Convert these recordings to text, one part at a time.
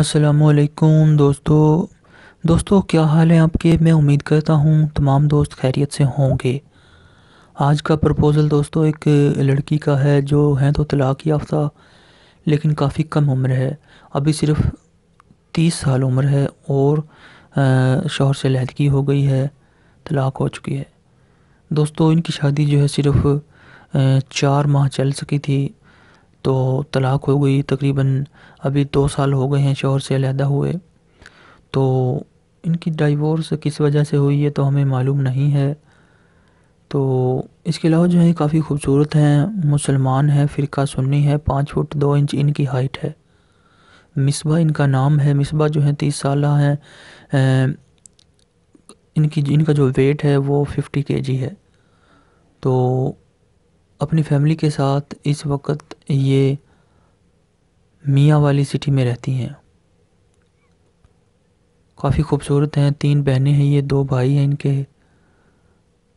असलकुम दोस्तों दोस्तों क्या हाल है आपके मैं उम्मीद करता हूँ तमाम दोस्त खैरियत से होंगे आज का प्रपोज़ल दोस्तों एक लड़की का है जो हैं तो तलाक़ याफ्ता लेकिन काफ़ी कम उम्र है अभी सिर्फ तीस साल उम्र है और शोहर से लहदगी हो गई है तलाक़ हो चुकी है दोस्तों इनकी शादी जो है सिर्फ़ चार माह चल सकी थी तो तलाक हो गई तकरीबन अभी दो साल हो गए हैं शोहर से अलहदा हुए तो इनकी डाइवोर्स किस वजह से हुई है तो हमें मालूम नहीं है तो इसके अलावा जो है काफ़ी खूबसूरत हैं मुसलमान हैं फ़िरका सुन्नी है पाँच फुट दो इंच इनकी हाइट है मिसबा इनका नाम है मिसबा जो है तीस साल हैं इनकी इनका जो वेट है वो फिफ्टी के जी है तो अपनी फैमिली के साथ इस वक्त ये मियाँ वाली सिटी में रहती हैं काफ़ी खूबसूरत हैं तीन बहनें हैं ये दो भाई हैं इनके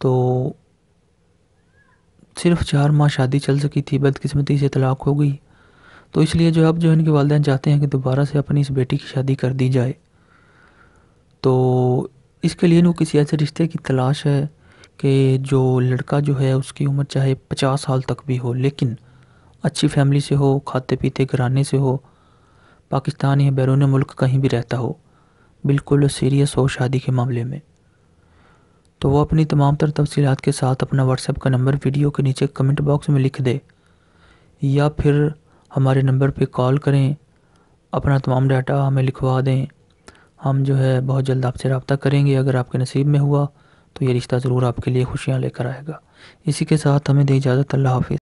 तो सिर्फ चार माह शादी चल सकी थी बदकिस्मती से तलाक हो गई तो इसलिए जो अब जो इनके वालदेन चाहते हैं कि दोबारा से अपनी इस बेटी की शादी कर दी जाए तो इसके लिए इनको किसी ऐसे रिश्ते की तलाश है कि जो लड़का जो है उसकी उम्र चाहे पचास साल तक भी हो लेकिन अच्छी फैमिली से हो खाते पीते घराने से हो पाकिस्तान या बैरून मुल्क कहीं भी रहता हो बिल्कुल सीरियस हो शादी के मामले में तो वो अपनी तमाम तर तफसीत के साथ अपना व्हाट्सएप का नंबर वीडियो के नीचे कमेंट बॉक्स में लिख दे या फिर हमारे नंबर पे कॉल करें अपना तमाम डाटा हमें लिखवा दें हम जो है बहुत जल्द आपसे रबता करेंगे अगर आपके नसीब में हुआ तो ये रिश्ता ज़रूर आपके लिए खुशियाँ लेकर आएगा इसी के साथ हमें दी इजाज़त अल्लाह हाफि